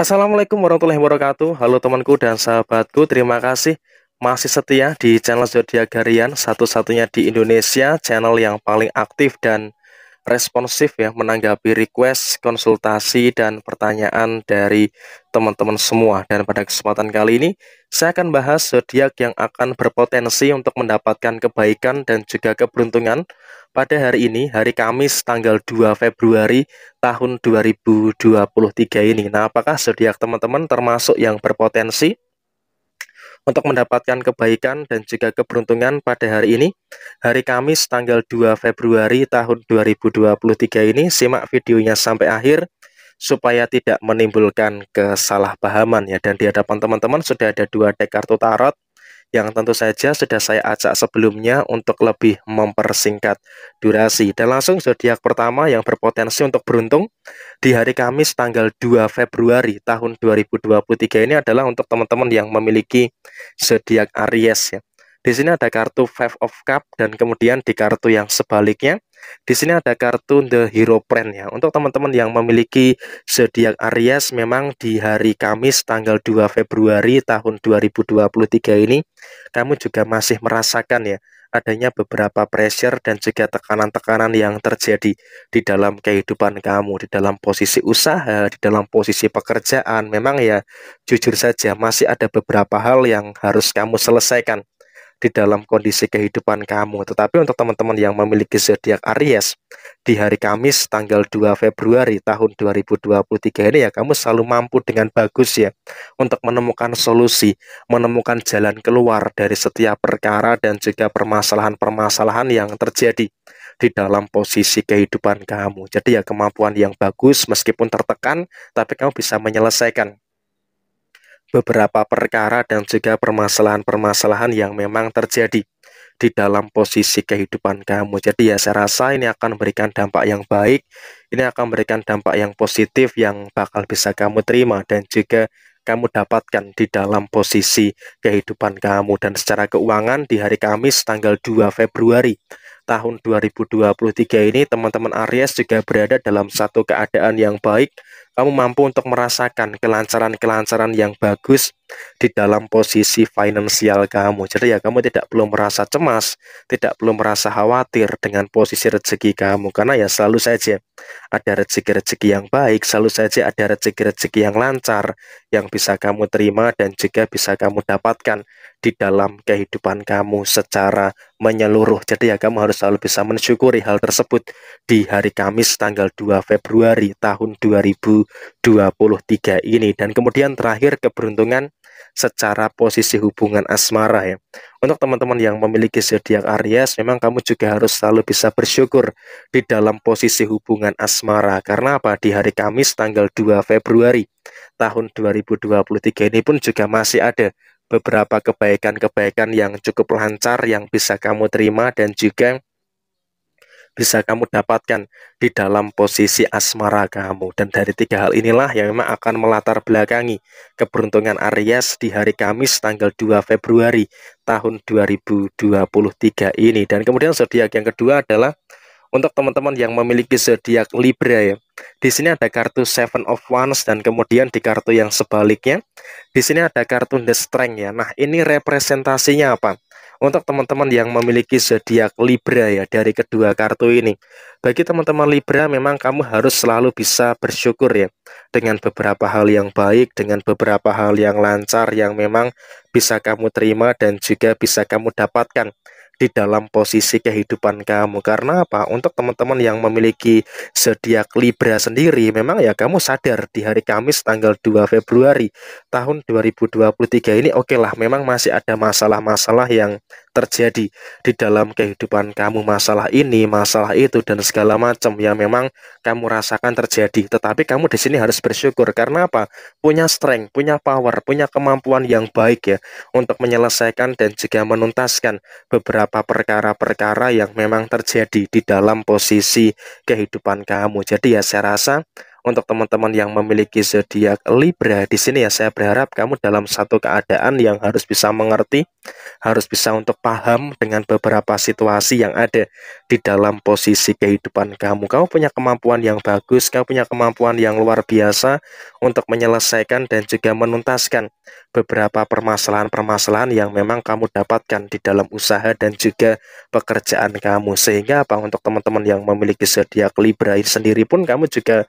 Assalamualaikum warahmatullahi wabarakatuh. Halo temanku dan sahabatku, terima kasih masih setia di channel Zodiac Garian, satu-satunya di Indonesia, channel yang paling aktif dan responsif ya menanggapi request, konsultasi dan pertanyaan dari teman-teman semua. Dan pada kesempatan kali ini saya akan bahas zodiak yang akan berpotensi untuk mendapatkan kebaikan dan juga keberuntungan pada hari ini, hari Kamis tanggal 2 Februari tahun 2023 ini. Nah, apakah zodiak teman-teman termasuk yang berpotensi untuk mendapatkan kebaikan dan juga keberuntungan pada hari ini? Hari Kamis tanggal 2 Februari tahun 2023 ini, simak videonya sampai akhir supaya tidak menimbulkan kesalahpahaman ya dan di hadapan teman-teman sudah ada dua deck kartu tarot yang tentu saja sudah saya ajak sebelumnya untuk lebih mempersingkat durasi dan langsung zodiak pertama yang berpotensi untuk beruntung di hari Kamis tanggal 2 Februari tahun 2023 ini adalah untuk teman-teman yang memiliki zodiak Aries ya di sini ada kartu Five of Cup dan kemudian di kartu yang sebaliknya di sini ada kartu The Hero Print ya. Untuk teman-teman yang memiliki zodiak Aries memang di hari Kamis tanggal 2 Februari tahun 2023 ini kamu juga masih merasakan ya adanya beberapa pressure dan juga tekanan-tekanan yang terjadi di dalam kehidupan kamu, di dalam posisi usaha, di dalam posisi pekerjaan. Memang ya jujur saja masih ada beberapa hal yang harus kamu selesaikan di dalam kondisi kehidupan kamu. Tetapi untuk teman-teman yang memiliki zodiak Aries di hari Kamis tanggal 2 Februari tahun 2023 ini ya kamu selalu mampu dengan bagus ya untuk menemukan solusi, menemukan jalan keluar dari setiap perkara dan juga permasalahan-permasalahan yang terjadi di dalam posisi kehidupan kamu. Jadi ya kemampuan yang bagus meskipun tertekan tapi kamu bisa menyelesaikan beberapa perkara dan juga permasalahan-permasalahan yang memang terjadi di dalam posisi kehidupan kamu. Jadi ya saya rasa ini akan memberikan dampak yang baik, ini akan memberikan dampak yang positif yang bakal bisa kamu terima dan juga kamu dapatkan di dalam posisi kehidupan kamu dan secara keuangan di hari Kamis tanggal 2 Februari tahun 2023 ini teman-teman Aries juga berada dalam satu keadaan yang baik kamu mampu untuk merasakan kelancaran-kelancaran yang bagus di dalam posisi finansial kamu. Jadi ya kamu tidak perlu merasa cemas, tidak perlu merasa khawatir dengan posisi rezeki kamu karena ya selalu saja ada rezeki-rezeki yang baik, selalu saja ada rezeki-rezeki yang lancar yang bisa kamu terima dan juga bisa kamu dapatkan di dalam kehidupan kamu secara menyeluruh. Jadi ya kamu harus selalu bisa mensyukuri hal tersebut di hari Kamis tanggal 2 Februari tahun 2023 ini dan kemudian terakhir keberuntungan secara posisi hubungan asmara ya. Untuk teman-teman yang memiliki zodiak Aries, memang kamu juga harus selalu bisa bersyukur di dalam posisi hubungan asmara. Karena apa? Di hari Kamis tanggal 2 Februari tahun 2023 ini pun juga masih ada beberapa kebaikan-kebaikan yang cukup lancar yang bisa kamu terima dan juga yang bisa kamu dapatkan di dalam posisi asmara kamu. Dan dari tiga hal inilah yang memang akan melatar belakangi keberuntungan Aries di hari Kamis tanggal 2 Februari tahun 2023 ini. Dan kemudian zodiak yang kedua adalah untuk teman-teman yang memiliki zodiak Libra ya. Di sini ada kartu Seven of Wands dan kemudian di kartu yang sebaliknya di sini ada kartu The Strength ya. Nah, ini representasinya apa? Untuk teman-teman yang memiliki zodiak Libra ya dari kedua kartu ini. Bagi teman-teman Libra memang kamu harus selalu bisa bersyukur ya dengan beberapa hal yang baik, dengan beberapa hal yang lancar yang memang bisa kamu terima dan juga bisa kamu dapatkan di dalam posisi kehidupan kamu. Karena apa? Untuk teman-teman yang memiliki zodiak Libra sendiri, memang ya kamu sadar di hari Kamis tanggal 2 Februari tahun 2023 ini oke okay lah memang masih ada masalah-masalah yang terjadi di dalam kehidupan kamu masalah ini, masalah itu dan segala macam yang memang kamu rasakan terjadi. Tetapi kamu di sini harus bersyukur karena apa? Punya strength, punya power, punya kemampuan yang baik ya untuk menyelesaikan dan juga menuntaskan beberapa perkara-perkara yang memang terjadi di dalam posisi kehidupan kamu. Jadi ya saya rasa untuk teman-teman yang memiliki zodiak Libra di sini ya saya berharap kamu dalam satu keadaan yang harus bisa mengerti, harus bisa untuk paham dengan beberapa situasi yang ada di dalam posisi kehidupan kamu. Kamu punya kemampuan yang bagus, kamu punya kemampuan yang luar biasa untuk menyelesaikan dan juga menuntaskan beberapa permasalahan-permasalahan yang memang kamu dapatkan di dalam usaha dan juga pekerjaan kamu. Sehingga apa untuk teman-teman yang memiliki zodiak Libra sendiri pun kamu juga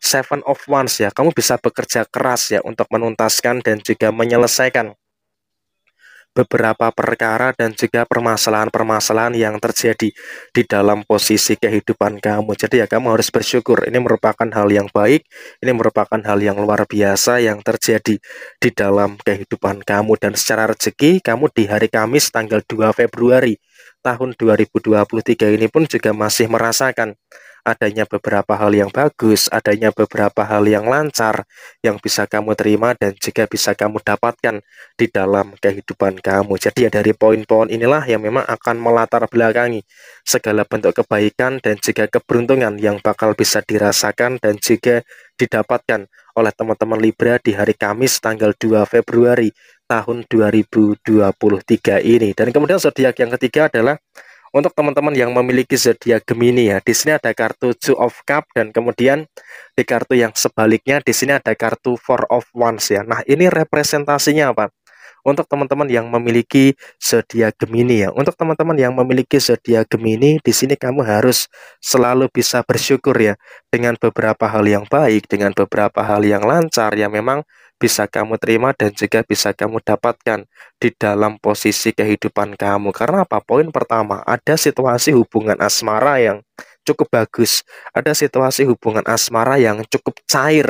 seven of ones ya. Kamu bisa bekerja keras ya untuk menuntaskan dan juga menyelesaikan beberapa perkara dan juga permasalahan-permasalahan yang terjadi di dalam posisi kehidupan kamu. Jadi ya kamu harus bersyukur. Ini merupakan hal yang baik, ini merupakan hal yang luar biasa yang terjadi di dalam kehidupan kamu dan secara rezeki kamu di hari Kamis tanggal 2 Februari tahun 2023 ini pun juga masih merasakan adanya beberapa hal yang bagus, adanya beberapa hal yang lancar yang bisa kamu terima dan juga bisa kamu dapatkan di dalam kehidupan kamu. Jadi ya dari poin-poin inilah yang memang akan melatar belakangi segala bentuk kebaikan dan juga keberuntungan yang bakal bisa dirasakan dan juga didapatkan oleh teman-teman Libra di hari Kamis tanggal 2 Februari tahun 2023 ini. Dan kemudian zodiak yang ketiga adalah untuk teman-teman yang memiliki zodiak Gemini ya, di sini ada kartu Two of Cup dan kemudian di kartu yang sebaliknya di sini ada kartu Four of Wands ya. Nah, ini representasinya apa? untuk teman-teman yang memiliki zodiak Gemini ya. Untuk teman-teman yang memiliki zodiak Gemini, di sini kamu harus selalu bisa bersyukur ya dengan beberapa hal yang baik, dengan beberapa hal yang lancar yang memang bisa kamu terima dan juga bisa kamu dapatkan di dalam posisi kehidupan kamu. Karena apa? Poin pertama, ada situasi hubungan asmara yang cukup bagus. Ada situasi hubungan asmara yang cukup cair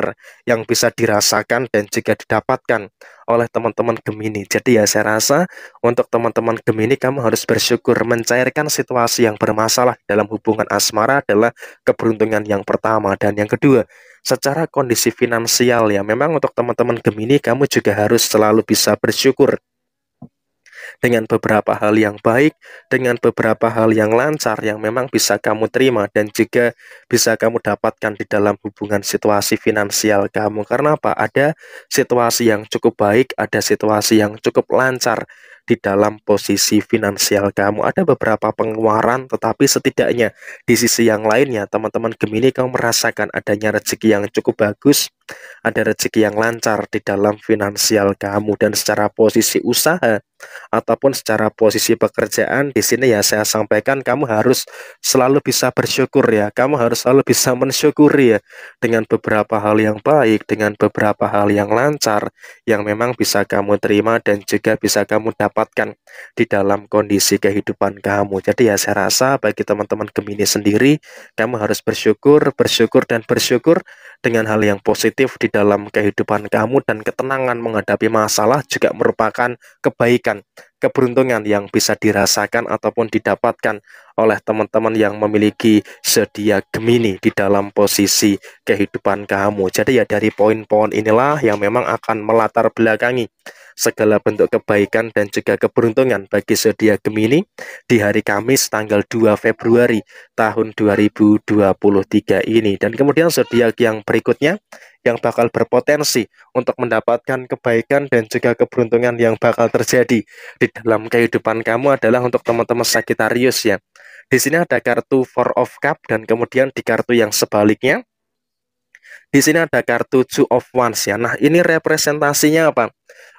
yang bisa dirasakan dan juga didapatkan oleh teman-teman Gemini. Jadi ya saya rasa untuk teman-teman Gemini kamu harus bersyukur mencairkan situasi yang bermasalah dalam hubungan asmara adalah keberuntungan yang pertama dan yang kedua secara kondisi finansial ya memang untuk teman-teman Gemini kamu juga harus selalu bisa bersyukur dengan beberapa hal yang baik, dengan beberapa hal yang lancar yang memang bisa kamu terima dan juga bisa kamu dapatkan di dalam hubungan situasi finansial kamu. Karena apa? Ada situasi yang cukup baik, ada situasi yang cukup lancar di dalam posisi finansial kamu. Ada beberapa pengeluaran, tetapi setidaknya di sisi yang lainnya, teman-teman Gemini, kamu merasakan adanya rezeki yang cukup bagus, ada rezeki yang lancar di dalam finansial kamu dan secara posisi usaha ataupun secara posisi pekerjaan di sini ya saya sampaikan kamu harus selalu bisa bersyukur ya kamu harus selalu bisa mensyukuri ya dengan beberapa hal yang baik dengan beberapa hal yang lancar yang memang bisa kamu terima dan juga bisa kamu dapatkan di dalam kondisi kehidupan kamu jadi ya saya rasa bagi teman-teman Gemini sendiri kamu harus bersyukur bersyukur dan bersyukur dengan hal yang positif positif di dalam kehidupan kamu dan ketenangan menghadapi masalah juga merupakan kebaikan, keberuntungan yang bisa dirasakan ataupun didapatkan oleh teman-teman yang memiliki sedia Gemini di dalam posisi kehidupan kamu. Jadi ya dari poin-poin inilah yang memang akan melatar belakangi segala bentuk kebaikan dan juga keberuntungan bagi zodiak Gemini di hari Kamis tanggal 2 Februari tahun 2023 ini. Dan kemudian zodiak yang berikutnya yang bakal berpotensi untuk mendapatkan kebaikan dan juga keberuntungan yang bakal terjadi di dalam kehidupan kamu adalah untuk teman-teman Sagittarius ya. Di sini ada kartu Four of Cup dan kemudian di kartu yang sebaliknya di sini ada kartu Two of Wands ya. Nah, ini representasinya apa?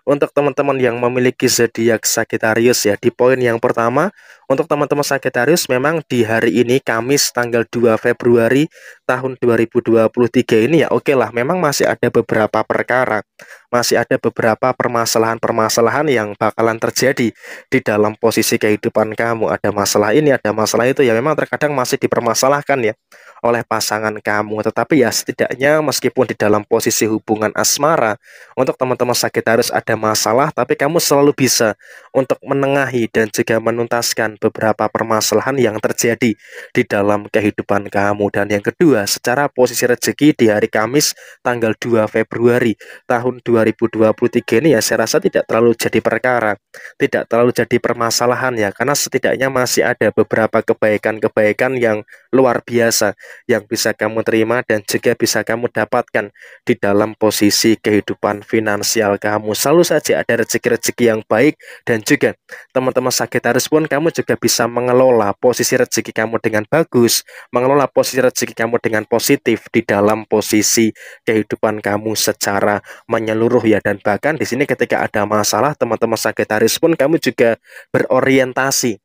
untuk teman-teman yang memiliki zodiak Sagittarius ya di poin yang pertama untuk teman-teman Sagittarius memang di hari ini Kamis tanggal 2 Februari tahun 2023 ini ya oke okay lah memang masih ada beberapa perkara masih ada beberapa permasalahan-permasalahan yang bakalan terjadi di dalam posisi kehidupan kamu ada masalah ini ada masalah itu ya memang terkadang masih dipermasalahkan ya oleh pasangan kamu tetapi ya setidaknya meskipun di dalam posisi hubungan asmara untuk teman-teman Sagittarius ada ada masalah, tapi kamu selalu bisa untuk menengahi dan juga menuntaskan beberapa permasalahan yang terjadi di dalam kehidupan kamu. Dan yang kedua, secara posisi rezeki di hari Kamis tanggal 2 Februari tahun 2023 ini ya saya rasa tidak terlalu jadi perkara, tidak terlalu jadi permasalahan ya, karena setidaknya masih ada beberapa kebaikan-kebaikan yang luar biasa yang bisa kamu terima dan juga bisa kamu dapatkan di dalam posisi kehidupan finansial kamu. Selalu saja ada rezeki-rezeki yang baik dan juga teman-teman Sagittarius pun kamu juga bisa mengelola posisi rezeki kamu dengan bagus, mengelola posisi rezeki kamu dengan positif di dalam posisi kehidupan kamu secara menyeluruh ya dan bahkan di sini ketika ada masalah teman-teman Sagittarius pun kamu juga berorientasi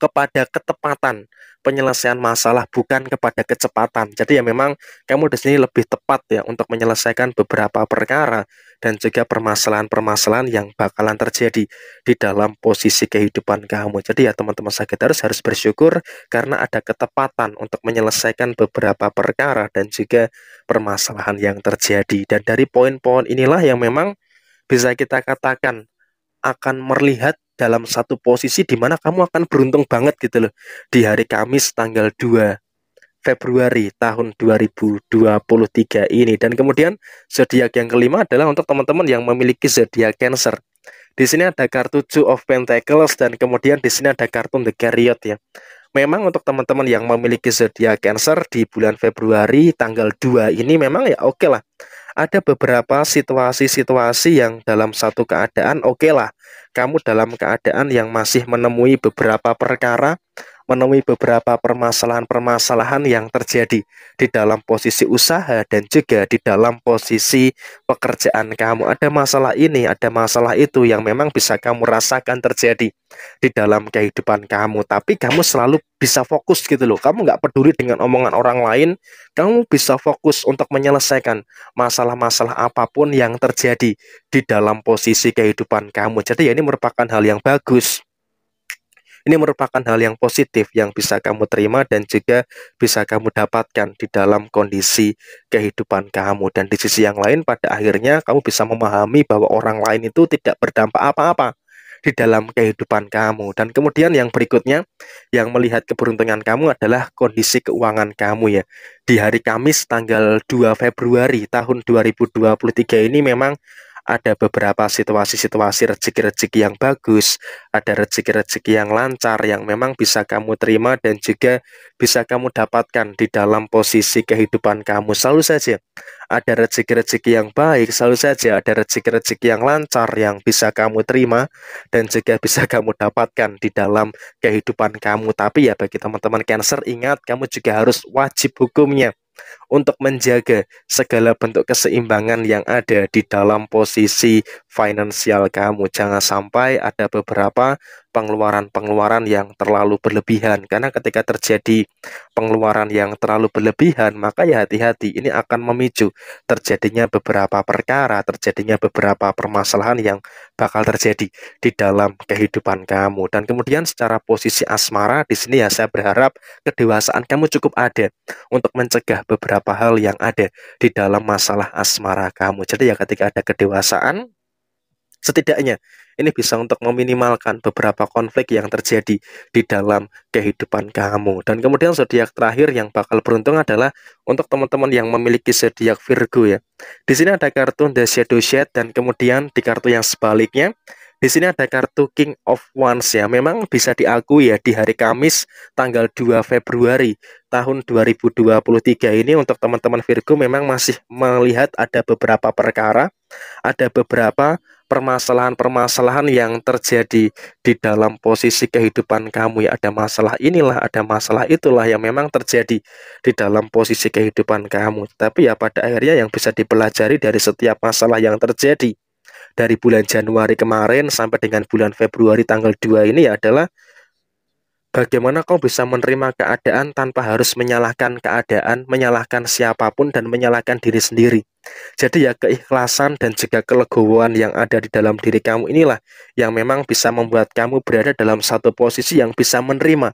kepada ketepatan penyelesaian masalah bukan kepada kecepatan. Jadi ya memang kamu di sini lebih tepat ya untuk menyelesaikan beberapa perkara dan juga permasalahan-permasalahan yang bakalan terjadi di dalam posisi kehidupan kamu. Jadi ya teman-teman saya harus harus bersyukur karena ada ketepatan untuk menyelesaikan beberapa perkara dan juga permasalahan yang terjadi. Dan dari poin-poin inilah yang memang bisa kita katakan akan melihat dalam satu posisi di mana kamu akan beruntung banget gitu loh di hari Kamis tanggal 2 Februari tahun 2023 ini dan kemudian zodiak yang kelima adalah untuk teman-teman yang memiliki zodiak Cancer. Di sini ada kartu Two of Pentacles dan kemudian di sini ada kartu The Chariot ya. Memang untuk teman-teman yang memiliki zodiak Cancer di bulan Februari tanggal 2 ini memang ya oke okay lah ada beberapa situasi-situasi yang dalam satu keadaan oke okay lah kamu dalam keadaan yang masih menemui beberapa perkara menemui beberapa permasalahan-permasalahan yang terjadi di dalam posisi usaha dan juga di dalam posisi pekerjaan kamu. Ada masalah ini, ada masalah itu yang memang bisa kamu rasakan terjadi di dalam kehidupan kamu. Tapi kamu selalu bisa fokus gitu loh. Kamu nggak peduli dengan omongan orang lain. Kamu bisa fokus untuk menyelesaikan masalah-masalah apapun yang terjadi di dalam posisi kehidupan kamu. Jadi ya ini merupakan hal yang bagus ini merupakan hal yang positif yang bisa kamu terima dan juga bisa kamu dapatkan di dalam kondisi kehidupan kamu. Dan di sisi yang lain pada akhirnya kamu bisa memahami bahwa orang lain itu tidak berdampak apa-apa di dalam kehidupan kamu. Dan kemudian yang berikutnya yang melihat keberuntungan kamu adalah kondisi keuangan kamu ya. Di hari Kamis tanggal 2 Februari tahun 2023 ini memang ada beberapa situasi-situasi rezeki-rezeki yang bagus, ada rezeki-rezeki yang lancar yang memang bisa kamu terima dan juga bisa kamu dapatkan di dalam posisi kehidupan kamu. Selalu saja ada rezeki-rezeki yang baik, selalu saja ada rezeki-rezeki yang lancar yang bisa kamu terima dan juga bisa kamu dapatkan di dalam kehidupan kamu. Tapi ya bagi teman-teman Cancer ingat kamu juga harus wajib hukumnya untuk menjaga segala bentuk keseimbangan yang ada di dalam posisi finansial kamu. Jangan sampai ada beberapa pengeluaran-pengeluaran yang terlalu berlebihan karena ketika terjadi pengeluaran yang terlalu berlebihan maka ya hati-hati ini akan memicu terjadinya beberapa perkara, terjadinya beberapa permasalahan yang bakal terjadi di dalam kehidupan kamu. Dan kemudian secara posisi asmara di sini ya saya berharap kedewasaan kamu cukup ada untuk mencegah beberapa beberapa hal yang ada di dalam masalah asmara kamu. Jadi ya ketika ada kedewasaan, setidaknya ini bisa untuk meminimalkan beberapa konflik yang terjadi di dalam kehidupan kamu. Dan kemudian zodiak terakhir yang bakal beruntung adalah untuk teman-teman yang memiliki zodiak Virgo ya. Di sini ada kartu The Shadow Shed dan kemudian di kartu yang sebaliknya di sini ada kartu King of Wands ya. Memang bisa diakui ya di hari Kamis tanggal 2 Februari tahun 2023 ini untuk teman-teman Virgo memang masih melihat ada beberapa perkara, ada beberapa permasalahan-permasalahan yang terjadi di dalam posisi kehidupan kamu ya. Ada masalah inilah, ada masalah itulah yang memang terjadi di dalam posisi kehidupan kamu. Tapi ya pada akhirnya yang bisa dipelajari dari setiap masalah yang terjadi dari bulan Januari kemarin sampai dengan bulan Februari tanggal 2 ini ya adalah bagaimana kau bisa menerima keadaan tanpa harus menyalahkan keadaan, menyalahkan siapapun dan menyalahkan diri sendiri. Jadi ya keikhlasan dan juga kelegowoan yang ada di dalam diri kamu inilah yang memang bisa membuat kamu berada dalam satu posisi yang bisa menerima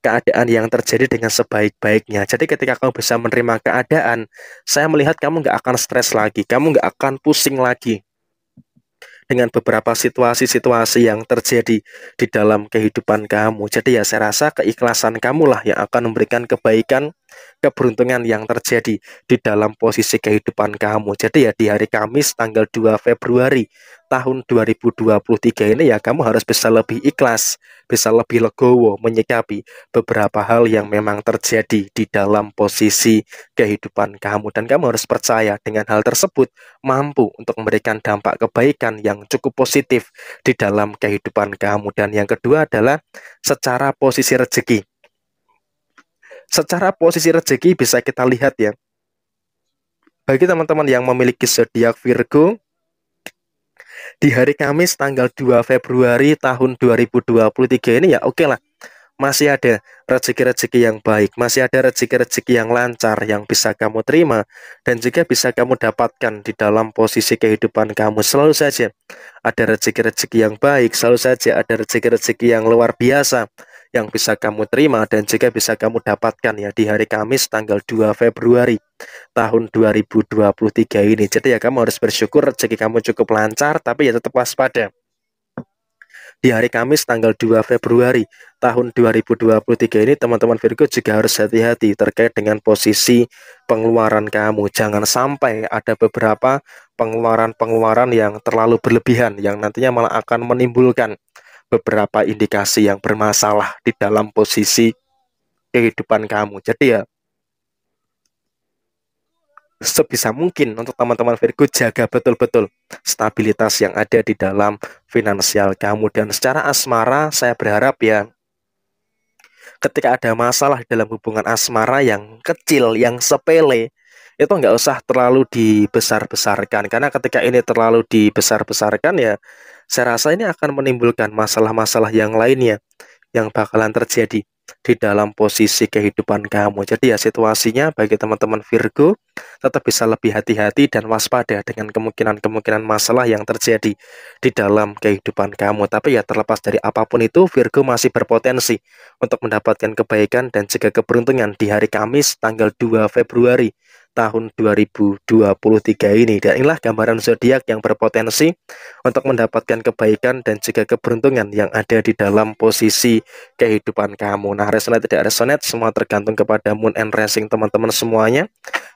keadaan yang terjadi dengan sebaik-baiknya. Jadi ketika kamu bisa menerima keadaan, saya melihat kamu nggak akan stres lagi, kamu nggak akan pusing lagi dengan beberapa situasi-situasi yang terjadi di dalam kehidupan kamu. Jadi ya saya rasa keikhlasan kamulah yang akan memberikan kebaikan keberuntungan yang terjadi di dalam posisi kehidupan kamu. Jadi ya di hari Kamis tanggal 2 Februari tahun 2023 ini ya kamu harus bisa lebih ikhlas, bisa lebih legowo menyikapi beberapa hal yang memang terjadi di dalam posisi kehidupan kamu dan kamu harus percaya dengan hal tersebut mampu untuk memberikan dampak kebaikan yang cukup positif di dalam kehidupan kamu dan yang kedua adalah secara posisi rezeki Secara posisi rezeki bisa kita lihat ya. Bagi teman-teman yang memiliki zodiak Virgo, di hari Kamis tanggal 2 Februari tahun 2023 ini ya oke okay lah. Masih ada rezeki-rezeki yang baik, masih ada rezeki-rezeki yang lancar yang bisa kamu terima dan juga bisa kamu dapatkan di dalam posisi kehidupan kamu. Selalu saja ada rezeki-rezeki yang baik, selalu saja ada rezeki-rezeki yang luar biasa yang bisa kamu terima dan jika bisa kamu dapatkan ya di hari Kamis tanggal 2 Februari tahun 2023 ini. Jadi ya kamu harus bersyukur rezeki kamu cukup lancar tapi ya tetap waspada. Di hari Kamis tanggal 2 Februari tahun 2023 ini teman-teman Virgo juga harus hati-hati terkait dengan posisi pengeluaran kamu. Jangan sampai ada beberapa pengeluaran-pengeluaran yang terlalu berlebihan yang nantinya malah akan menimbulkan beberapa indikasi yang bermasalah di dalam posisi kehidupan kamu. Jadi ya sebisa mungkin untuk teman-teman Virgo jaga betul-betul stabilitas yang ada di dalam finansial kamu dan secara asmara saya berharap ya ketika ada masalah dalam hubungan asmara yang kecil yang sepele itu nggak usah terlalu dibesar-besarkan karena ketika ini terlalu dibesar-besarkan ya saya rasa ini akan menimbulkan masalah-masalah yang lainnya yang bakalan terjadi di dalam posisi kehidupan kamu. Jadi ya situasinya bagi teman-teman Virgo tetap bisa lebih hati-hati dan waspada dengan kemungkinan-kemungkinan masalah yang terjadi di dalam kehidupan kamu. Tapi ya terlepas dari apapun itu Virgo masih berpotensi untuk mendapatkan kebaikan dan juga keberuntungan di hari Kamis tanggal 2 Februari tahun 2023 ini. Dan inilah gambaran zodiak yang berpotensi untuk mendapatkan kebaikan dan juga keberuntungan yang ada di dalam posisi kehidupan kamu. Nah, resonate tidak resonate semua tergantung kepada moon and rising teman-teman semuanya.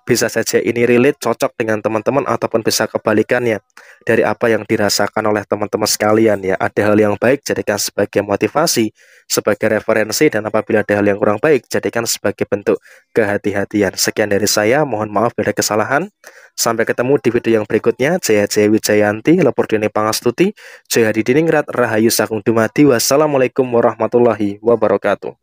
Bisa saja ini relate cocok dengan teman-teman ataupun bisa kebalikannya dari apa yang dirasakan oleh teman-teman sekalian ya. Ada hal yang baik jadikan sebagai motivasi, sebagai referensi dan apabila ada hal yang kurang baik jadikan sebagai bentuk kehati-hatian. Sekian dari saya, mohon maaf bila kesalahan. Sampai ketemu di video yang berikutnya. Jaya Jaya Wijayanti, Lepur Dini Pangastuti, Jaya Diningrat, Rahayu sakung Dumadi. Wassalamualaikum warahmatullahi wabarakatuh.